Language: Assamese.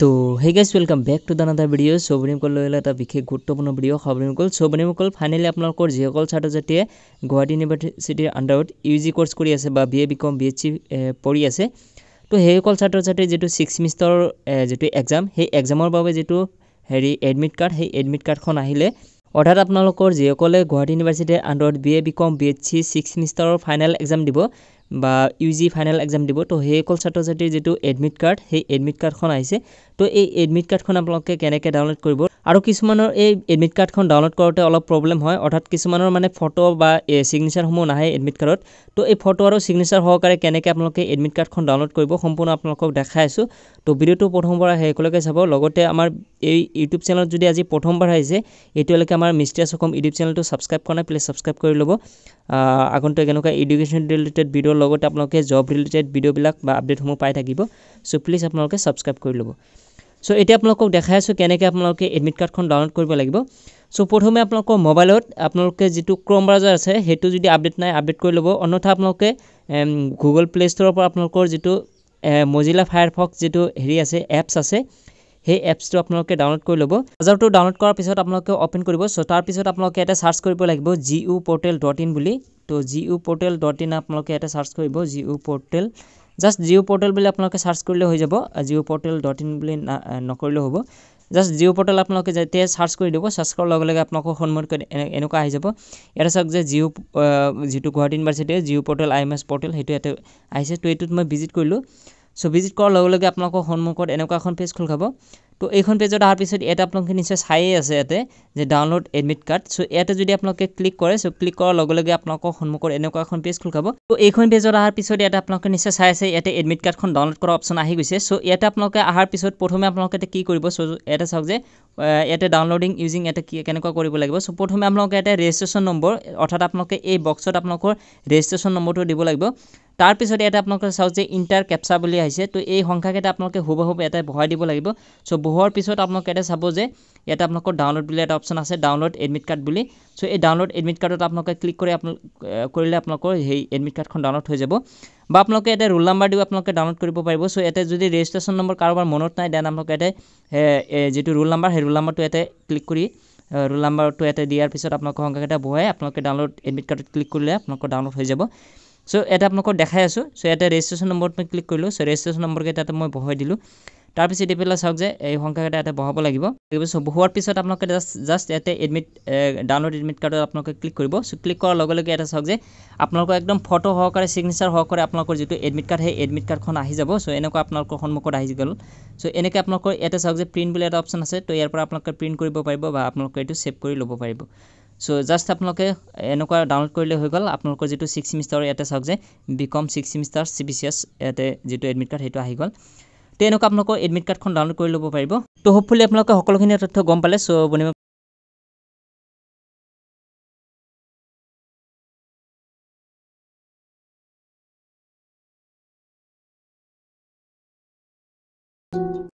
তো হেগাইজ ৱেলকাম বেক টু দান এটা ভিডিঅ' চৌবনীসকল লৈ এটা বিশেষ গুৰুত্বপূৰ্ণ ভিডিঅ' সৌবনীসকল চৌবনীসকল ফাইনেলি আপোনালোকৰ যিসকল ছাত্ৰ ছাত্ৰীয়ে গুৱাহাটী ইউনিভাৰ্চিটিৰ আণ্ডাৰত ইউ জি কৰ্চ কৰি আছে বা B A BCom B H C পঢ়ি আছে তো সেইসকল ছাত্ৰ ছাত্ৰীৰ যিটো ছিক্স ছেমিষ্টাৰৰ যিটো এক্সাম সেই এক্সামৰ বাবে যিটো হেৰি এডমিট কাৰ্ড সেই এডমিট কাৰ্ডখন আহিলে অৰ্থাৎ আপোনালোকৰ যিসকলে গুৱাহাটী ইউনিভাৰ্চিটিৰ আণ্ডাৰত B A BCom B H C six ছেমিষ্টাৰৰ ফাইনেল এক্সাম দিব বা ইউ জি ফাইনেল এক্সাম দিব তো সেইসকল ছাত্ৰ ছাত্ৰীৰ যিটো এডমিট কাৰ্ড সেই এডমিট কাৰ্ডখন আহিছে তো এই এডমিট কাৰ্ডখন আপোনালোকে কেনেকৈ ডাউনলোড কৰিব আৰু কিছুমানৰ এই এডমিট কাৰ্ডখন ডাউনলোড কৰোঁতে অলপ প্ৰব্লেম হয় অৰ্থাৎ কিছুমানৰ মানে ফটো বা ছিগনেচাৰসমূহ নাহে এডমিট কাৰ্ডত তো এই ফটো আৰু ছিগনেচাৰ সহকাৰে কেনেকৈ আপোনালোকে এডমিট কাৰ্ডখন ডাউনলোড কৰিব সম্পূৰ্ণ আপোনালোকক দেখাই আছোঁ তো ভিডিঅ'টো প্ৰথমৰ পৰা শেষলৈকে চাব লগতে আমাৰ এই ইউটিউব চেনেলত যদি আজি প্ৰথমবাৰ আহিছে এতিয়ালৈকে আমাৰ মিষ্টেছ অসম ইউটিউব চেনেলটো ছাবস্ক্ৰাইব কৰা নাই প্লিজ ছাবস্ক্ৰাইব কৰি ল'ব আগন্তুক এনেকুৱা এডুকেশ্যন ৰিলেটেড ভিডিঅ'ৰ লগতে আপোনালোকে জব ৰিলেটেড ভিডিঅ'বিলাক বা আপডেটসমূহ পাই থাকিব চ' প্লিজ আপোনালোকে ছাবস্ক্ৰাইব কৰি ল'ব চ' এতিয়া আপোনালোকক দেখাই আছোঁ কেনেকৈ আপোনালোকে এডমিট কাৰ্ডখন ডাউনলোড কৰিব লাগিব চ' প্ৰথমে আপোনালোকৰ মোবাইলত আপোনালোকে যিটো ক্ৰম ব্ৰাউজাৰ আছে সেইটো যদি আপডেট নাই আপডেট কৰি ল'ব অন্যথা আপোনালোকে গুগল প্লে' ষ্ট'ৰৰ পৰা আপোনালোকৰ যিটো মজিলা ফায়াৰ ফক্স যিটো হেৰি আছে এপছ আছে সেই এপছটো আপোনালোকে ডাউনলোড কৰি ল'ব ব্ৰাউজাৰটো ডাউনলোড কৰাৰ পিছত আপোনালোকে অ'পেন কৰিব চ' তাৰপিছত আপোনালোকে এটা চাৰ্চ কৰিব লাগিব G U portal dot in বুলি ত' G U portal dot in আপোনালোকে এটা চাৰ্চ কৰিব জি ইউ পৰ্টেল জাষ্ট জিঅ' পৰ্টেল বুলি আপোনালোকে চাৰ্চ কৰিলে হৈ যাব জিঅ' পৰ্টেল ডট ইন বুলি নকৰিলেও হ'ব জাষ্ট জিঅ' পৰ্টেল আপোনালোকে যেতিয়া চাৰ্চ কৰি দিব চাৰ্চ কৰাৰ লগে লগে আপোনালোকৰ সন্মুখীন এনে এনেকুৱা আহি যাব ইয়াতে চাওক যে জিঅ' যিটো গুৱাহাটী ইউনিভাৰ্চিটিৰ জিঅ' portal I M S portal সেইটো ইয়াতে আহিছে ত' এইটোত মই ভিজিট কৰিলোঁ চ' ভিজিট কৰাৰ লগে লগে আপোনালোকৰ সন্মুখত এনেকুৱা এখন পেজ খোল খাব তো এইখন পেজত অহাৰ পিছত ইয়াত আপোনালোকে নিশ্চয় চায়েই আছে ইয়াতে যে ডাউনলোড এডমিট কাৰ্ড চ' ইয়াতে যদি আপোনালোকে ক্লিক কৰে চ' ক্লিক কৰাৰ লগে লগে আপোনালোকৰ সন্মুখত এনেকুৱা এখন পেজ খোল খাব তো এইখন পেজত অহাৰ পিছত ইয়াতে আপোনালোকে নিশ্চয় চাই আছে ইয়াতে এডমিট কাৰ্ডখন ডাউনলোড কৰাৰ অপশ্যন আহি গৈছে চ' ইয়াতে আপোনালোকে অহাৰ পিছত প্ৰথমে আপোনালোকে এতিয়া কি কৰিব চ' ইয়াতে চাওক যে ইয়াতে ডাউনলোডিং ইউজিং ইয়াতে কি কেনেকুৱা কৰিব লাগিব চ' প্ৰথমে আপোনালোকে ইয়াতে ৰেজিষ্ট্ৰেশ্যন নম্বৰ অৰ্থাৎ আপোনালোকে এই বক্সত আপোনালোকৰ ৰেজিষ্ট্ৰেশ্যন নম্বৰটো দিব লাগিব তাৰপিছত ইয়াতে আপোনালোকে চাওক যে ইণ্টাৰ কেপচা বুলি আহিছে তো এই সংখ্যাকেইটা আপোনালোকে হুবহুব ইয়াতে বহাই দিব লাগিব চ' বহোৱাৰ পিছত আপোনালোকে এটা চাব যে ইয়াতে আপোনালোকৰ ডাউনলোড বুলি এটা অপশ্যন আছে ডাউনলোড এডমিট কাৰ্ড বুলি চ' এই ডাউনলোড এডমিট কাৰ্ডত আপোনালোকে ক্লিক কৰি আপোনালোক কৰিলে আপোনালোকৰ সেই এডমিট কাৰ্ডখন ডাউনলোড হৈ যাব বা আপোনালোকে এটা ৰোল নাম্বাৰ দিও আপোনালোকে ডাউনলোড কৰিব পাৰিব চ' ইয়াতে যদি ৰেজিষ্ট্ৰেশ্যন নম্বৰ কাৰোবাৰ মনত নাই দেন আপোনালোকে এটা যিটো ৰোল নাম্বাৰ সেই ৰোল নাম্বাৰটো ইয়াতে ক্লিক কৰি ৰোল নাম্বাৰটো ইয়াতে দিয়াৰ পিছত আপোনালোকৰ সংখ্যা এটা বহে আপোনালোকে ডাউনলোড এডমিট কাৰ্ডত ক্লিক কৰিলে আপোনালোকৰ ডাউনলোড হৈ যাব চ' এটা আপোনালোকক দেখাই আছোঁ চ' এটা ৰেজিষ্ট্ৰেশ্যন নম্বৰত মই ক্লিক কৰিলোঁ চ' ৰেজিষ্ট্ৰেশ্যন নম্বৰকেইটাতে মই বহুৱাই দিলোঁ তাৰপিছত এইফালে চাওক যে এই সংখ্যাকেইটা ইয়াতে বহাব লাগিব বহোৱাৰ পিছত আপোনালোকে জাষ্ট জাষ্ট ইয়াতে এডমিট ডাউনলোড এডমিট কাৰ্ডত আপোনালোকে ক্লিক কৰিব চ' ক্লিক কৰাৰ লগে লগে এটা চাওক যে আপোনালোকৰ একদম ফটো সহকাৰে চিগনেচাৰ সহকাৰে আপোনালোকৰ যিটো এডমিট কাৰ্ড সেই এডমিট কাৰ্ডখন আহি যাব চ' এনেকুৱা আপোনালোকৰ সন্মুখত আহি গ'ল চ' এনেকৈ আপোনালোকৰ ইয়াতে চাওক যে প্ৰিণ্ট বুলি এটা অপশ্যন আছে তো ইয়াৰ পৰা আপোনালোকে প্ৰিণ্ট কৰিব পাৰিব বা আপোনালোকে এইটো ছেভ কৰি ল'ব পাৰিব চ' জাষ্ট আপোনালোকে এনেকুৱা ডাউনলোড কৰিলে হৈ গ'ল আপোনালোকৰ যিটো ছিক্স ছেমিষ্টাৰৰ ইয়াতে চাওক যে B Com six semester C B C S ইয়াতে যিটো এডমিট কাৰ্ড সেইটো আহি গ'ল তেনেকুৱা আপোনালোকৰ এডমিট কাৰ্ডখন ডাউনলোড কৰি ল'ব পাৰিব তো হোপফুলি আপোনালোকে সকলোখিনি তথ্য গম পালে চ' বনিব